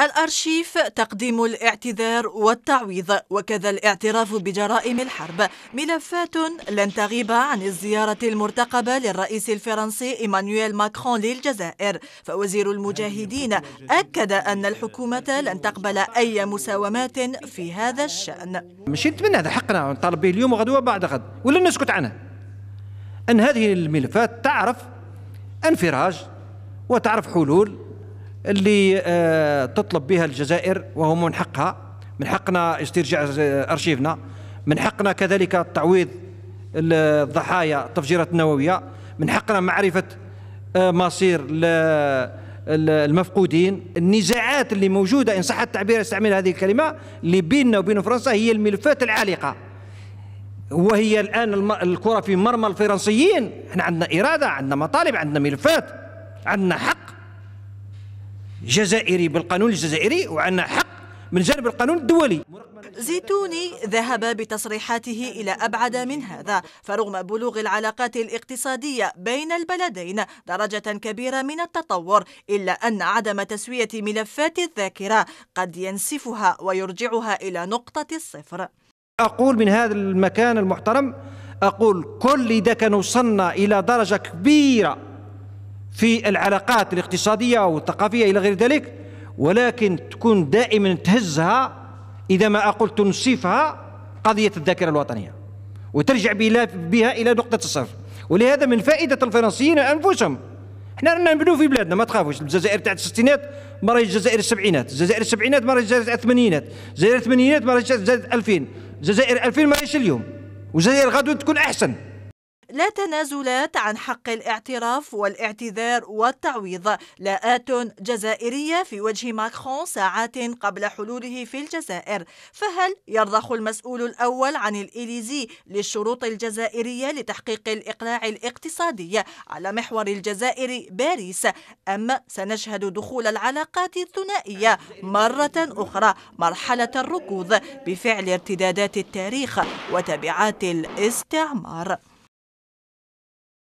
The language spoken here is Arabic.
الأرشيف تقديم الاعتذار والتعويض وكذا الاعتراف بجرائم الحرب ملفات لن تغيب عن الزيارة المرتقبة للرئيس الفرنسي إيمانويل ماكرون للجزائر فوزير المجاهدين أكد أن الحكومة لن تقبل أي مساومات في هذا الشأن مش نتمنى هذا حقنا نطالب به اليوم وغدوة بعد غد ولا نسكت عنه أن هذه الملفات تعرف انفراج وتعرف حلول اللي آه، تطلب بها الجزائر وهو من حقها من حقنا استرجاع أرشيفنا من حقنا كذلك تعويض الضحايا التفجيرات النووية من حقنا معرفة آه، مصير المفقودين النزاعات اللي موجودة إن صح التعبير استعمل هذه الكلمة اللي بيننا وبين فرنسا هي الملفات العالقة وهي الآن الكرة في مرمى الفرنسيين احنا عندنا إرادة عندنا مطالب عندنا ملفات عندنا حق جزائري بالقانون الجزائري وعندنا حق من جانب القانون الدولي زيتوني ذهب بتصريحاته إلى أبعد من هذا فرغم بلوغ العلاقات الاقتصادية بين البلدين درجة كبيرة من التطور إلا أن عدم تسوية ملفات الذاكرة قد ينسفها ويرجعها إلى نقطة الصفر أقول من هذا المكان المحترم أقول كل إذا كان وصلنا إلى درجة كبيرة في العلاقات الاقتصادية والثقافية إلى غير ذلك ولكن تكون دائما تهزها إذا ما أقول تنصفها قضية الذاكرة الوطنية وترجع بها إلى نقطة الصفر ولهذا من فائدة الفرنسيين أنفسهم احنا رانا نبنوا في بلادنا ما تخافوش الجزائر تاع الستينات ما راهيش الجزائر السبعينات الجزائر السبعينات ما راهيش الجزائر الثمانينات الجزائر الثمانينات ما راهيش الجزائر 2000 الجزائر 2000 ما راهيش اليوم والجزائر غدوة تكون أحسن لا تنازلات عن حق الاعتراف والاعتذار والتعويض لاءات جزائرية في وجه ماكرون ساعات قبل حلوله في الجزائر فهل يرضخ المسؤول الأول عن الإليزي للشروط الجزائرية لتحقيق الإقلاع الاقتصادي على محور الجزائر باريس أم سنشهد دخول العلاقات الثنائية مرة أخرى مرحلة الركود بفعل ارتدادات التاريخ وتبعات الاستعمار